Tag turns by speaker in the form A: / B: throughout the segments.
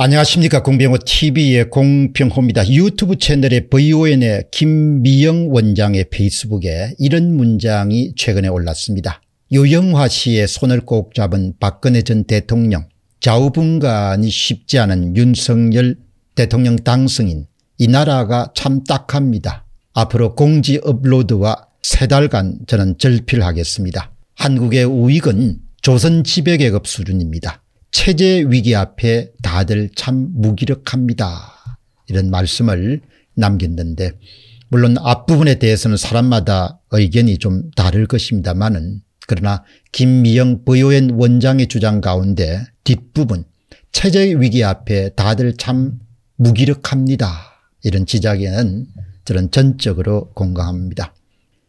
A: 안녕하십니까 공병호 tv의 공병호입니다. 유튜브 채널의 VON의 김미영 원장의 페이스북에 이런 문장이 최근에 올랐습니다. 유영화 씨의 손을 꼭 잡은 박근혜 전 대통령 좌우분간이 쉽지 않은 윤석열 대통령 당승인 이 나라가 참 딱합니다. 앞으로 공지 업로드와 세 달간 저는 절필하겠습니다. 한국의 우익은 조선 지배계급 수준입니다. 체제 위기 앞에 다들 참 무기력합니다. 이런 말씀을 남겼는데 물론 앞부분에 대해서는 사람마다 의견이 좀 다를 것입니다마는 그러나 김미영 부요엔 원장의 주장 가운데 뒷부분 체제 위기 앞에 다들 참 무기력합니다. 이런 지적에는 저는 전적으로 공감합니다.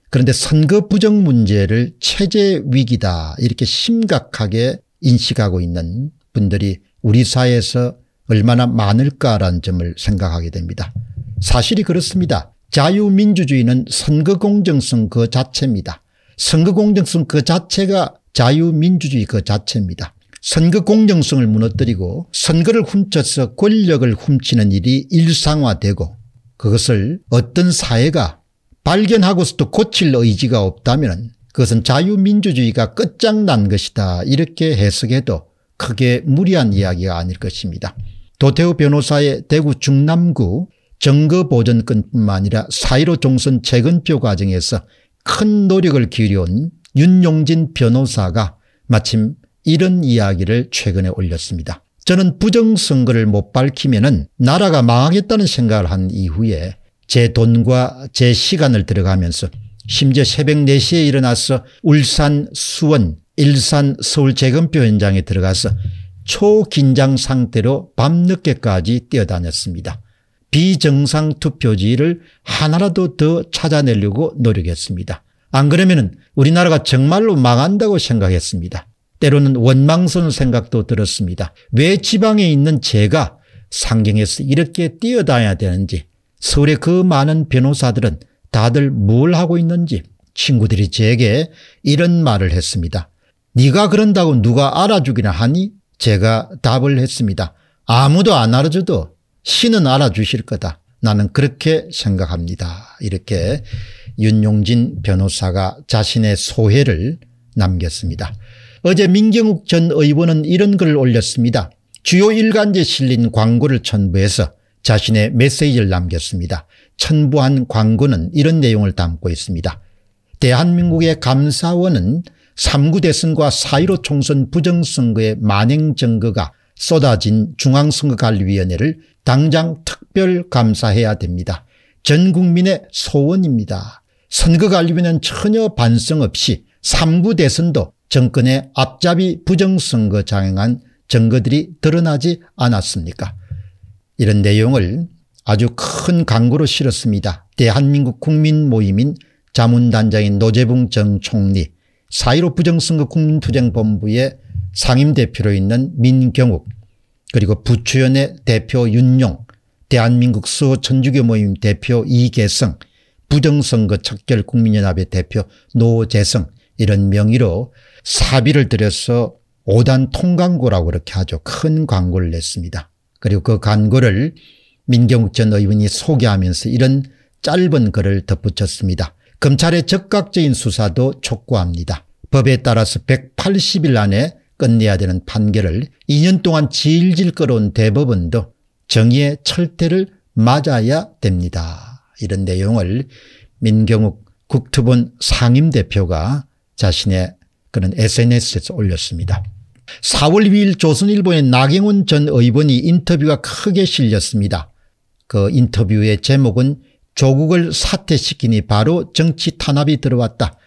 A: 그런데 선거 부정 문제를 체제 위기다 이렇게 심각하게 인식하고 있는 분들이 우리 사회에서 얼마나 많을까라는 점을 생각하게 됩니다. 사실이 그렇습니다. 자유민주주의는 선거공정성 그 자체입니다. 선거공정성 그 자체가 자유민주주의 그 자체입니다. 선거공정성을 무너뜨리고 선거를 훔쳐서 권력을 훔치는 일이 일상화되고 그것을 어떤 사회가 발견하고서도 고칠 의지가 없다면 그것은 자유민주주의가 끝장난 것이다 이렇게 해석해도 크게 무리한 이야기가 아닐 것입니다. 도태우 변호사의 대구 중남구 정거보전권뿐만 아니라 사이로 종선 재건표 과정에서 큰 노력을 기울여온 윤용진 변호사가 마침 이런 이야기를 최근에 올렸습니다. 저는 부정선거를 못 밝히면 은 나라가 망하겠다는 생각을 한 이후에 제 돈과 제 시간을 들어가면서 심지어 새벽 4시에 일어나서 울산 수원 일산 서울 재검표 현장에 들어가서 초긴장 상태로 밤늦게까지 뛰어다녔습니다. 비정상 투표지를 하나라도 더 찾아내려고 노력했습니다. 안 그러면 우리나라가 정말로 망한다고 생각했습니다. 때로는 원망스러운 생각도 들었습니다. 왜 지방에 있는 제가 상경에서 이렇게 뛰어다녀야 되는지 서울의 그 많은 변호사들은 다들 뭘 하고 있는지 친구들이 제게 이런 말을 했습니다. 네가 그런다고 누가 알아주기나 하니? 제가 답을 했습니다. 아무도 안 알아줘도 신은 알아주실 거다. 나는 그렇게 생각합니다. 이렇게 윤용진 변호사가 자신의 소회를 남겼습니다. 어제 민경욱 전 의원은 이런 글을 올렸습니다. 주요 일간지 실린 광고를 첨부해서 자신의 메시지를 남겼습니다. 천부한 광고는 이런 내용을 담고 있습니다. 대한민국의 감사원은 3구 대선과 4.15 총선 부정선거의 만행 증거가 쏟아진 중앙선거관리위원회를 당장 특별 감사해야 됩니다. 전 국민의 소원입니다. 선거관리위는 전혀 반성 없이 3구 대선도 정권의 앞잡이 부정선거 장행한 증거들이 드러나지 않았습니까 이런 내용을 아주 큰 강구로 실었습니다. 대한민국 국민 모임인 자문단장인 노재붕 전 총리 4.15 부정선거 국민투쟁본부의 상임대표로 있는 민경욱 그리고 부추연의 대표 윤용 대한민국 수호 천주교 모임 대표 이계성 부정선거 척결 국민연합의 대표 노재성 이런 명의로 사비를 들여서 5단 통광고라고 그렇게 아주 큰 광고를 냈습니다. 그리고 그 광고를 민경욱 전 의원이 소개하면서 이런 짧은 글을 덧붙였습니다. 검찰의 적극적인 수사도 촉구합니다. 법에 따라서 180일 안에 끝내야 되는 판결을 2년 동안 질질 끌어온 대법원도 정의의 철퇴를 맞아야 됩니다. 이런 내용을 민경욱 국토본 상임대표가 자신의 그런 SNS에서 올렸습니다. 4월 2일 조선일보의 나경원 전 의원이 인터뷰가 크게 실렸습니다. 그 인터뷰의 제목은 조국을 사퇴시키니 바로 정치 탄압이 들어왔다.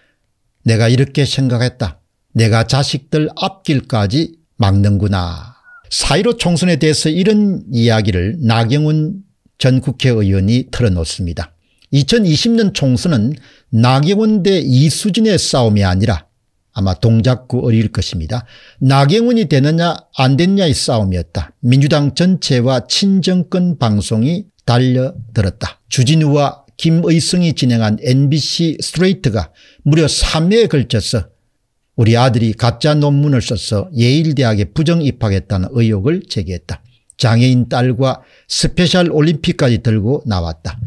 A: 내가 이렇게 생각했다. 내가 자식들 앞길까지 막는구나. 사이로 총선에 대해서 이런 이야기를 나경원 전 국회의원이 털어놓습니다. 2020년 총선은 나경원 대 이수진의 싸움이 아니라 아마 동작구 어릴 것입니다. 나경원이 되느냐 안 되느냐의 싸움이었다. 민주당 전체와 친정권 방송이 달려들었다. 주진우와 김의성이 진행한 MBC 스트레이트가 무려 3회에 걸쳐서 우리 아들이 가짜 논문을 써서 예일대학에 부정 입학했다는 의혹을 제기했다. 장애인 딸과 스페셜 올림픽까지 들고 나왔다.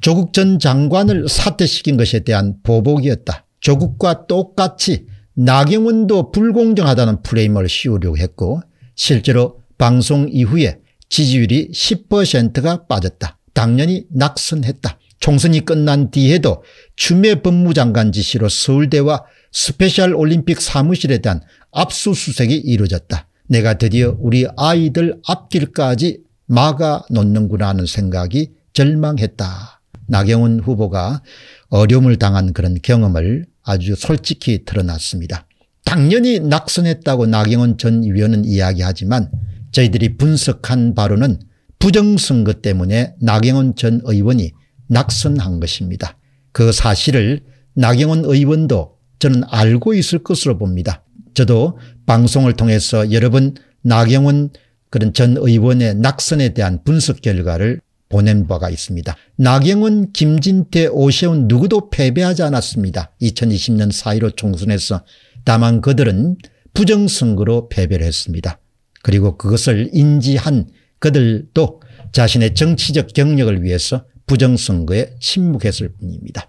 A: 조국 전 장관을 사퇴시킨 것에 대한 보복이었다. 조국과 똑같이 나경원도 불공정하다는 프레임을 씌우려고 했고 실제로 방송 이후에 지지율이 10%가 빠졌다. 당연히 낙선했다. 총선이 끝난 뒤에도 추미애 법무장관 지시로 서울대와 스페셜 올림픽 사무실에 대한 압수수색이 이루어졌다. 내가 드디어 우리 아이들 앞길까지 막아놓는구나 하는 생각이 절망했다. 나경원 후보가 어려움을 당한 그런 경험을 아주 솔직히 드러났습니다. 당연히 낙선했다고 나경원 전위원은 이야기하지만 저희들이 분석한 바로는 부정선거 때문에 나경원 전 의원이 낙선한 것입니다. 그 사실을 나경원 의원도 저는 알고 있을 것으로 봅니다. 저도 방송을 통해서 여러 번 나경원 그런 전 의원의 낙선에 대한 분석 결과를 보낸 바가 있습니다. 나경원, 김진태, 오세훈 누구도 패배하지 않았습니다. 2020년 4.15 총선에서 다만 그들은 부정선거로 패배를 했습니다. 그리고 그것을 인지한 그들도 자신의 정치적 경력을 위해서 부정선거에 침묵했을 뿐입니다.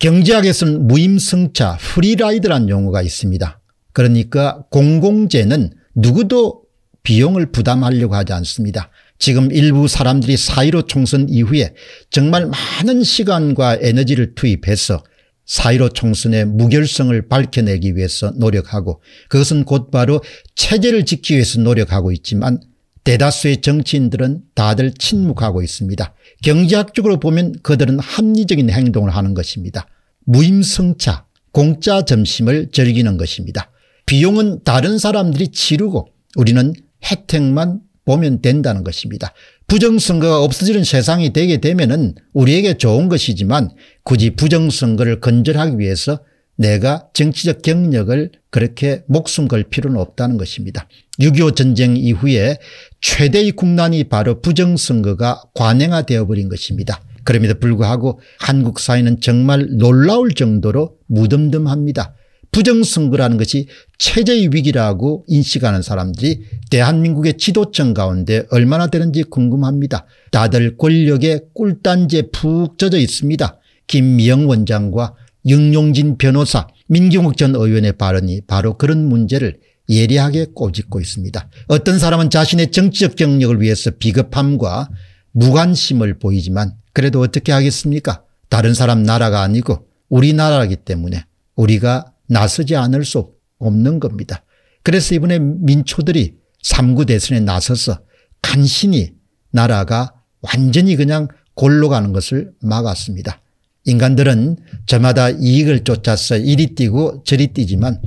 A: 경제학에서는 무임승차 프리라이드란 용어가 있습니다. 그러니까 공공재는 누구도 비용을 부담하려고 하지 않습니다. 지금 일부 사람들이 사이로 총선 이후에 정말 많은 시간과 에너지를 투입해서 사1로 총선의 무결성을 밝혀내기 위해서 노력하고 그것은 곧바로 체제를 지키기 위해서 노력하고 있지만 대다수의 정치인들은 다들 침묵하고 있습니다. 경제학적으로 보면 그들은 합리적인 행동을 하는 것입니다. 무임승차 공짜 점심을 즐기는 것입니다. 비용은 다른 사람들이 치르고 우리는 혜택만 보면 된다는 것입니다. 부정선거가 없어지는 세상이 되게 되면 은 우리에게 좋은 것이지만 굳이 부정선거를 건절하기 위해서 내가 정치적 경력을 그렇게 목숨 걸 필요는 없다는 것입니다. 6.25 전쟁 이후에 최대의 국난이 바로 부정선거가 관행화되어 버린 것입니다. 그럼에도 불구하고 한국 사회는 정말 놀라울 정도로 무덤덤합니다. 부정선거라는 것이 체제의 위기라고 인식하는 사람들이 대한민국의 지도층 가운데 얼마나 되는지 궁금합니다. 다들 권력의 꿀단지에 푹 젖어 있습니다. 김미영 원장과 영용진 변호사 민경욱 전 의원의 발언이 바로 그런 문제를 예리하게 꼬집고 있습니다. 어떤 사람은 자신의 정치적 경력을 위해서 비겁함과 무관심을 보이지만 그래도 어떻게 하겠습니까 다른 사람 나라가 아니고 우리나라이기 때문에 우리가 나서지 않을 수 없는 겁니다. 그래서 이번에 민초들이 3구 대선에 나서서 간신히 나라가 완전히 그냥 골로 가는 것을 막았습니다. 인간들은 저마다 이익을 쫓아서 이리 뛰고 저리 뛰지만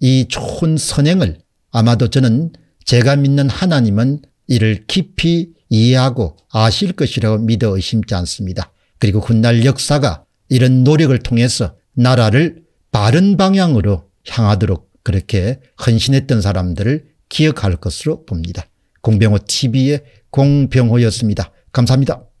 A: 이 좋은 선행을 아마도 저는 제가 믿는 하나님은 이를 깊이 이해하고 아실 것이라고 믿어 의심치 않습니다. 그리고 훗날 역사가 이런 노력을 통해서 나라를 바른 방향으로 향하도록 그렇게 헌신했던 사람들을 기억할 것으로 봅니다. 공병호 TV의 공병호였습니다. 감사합니다.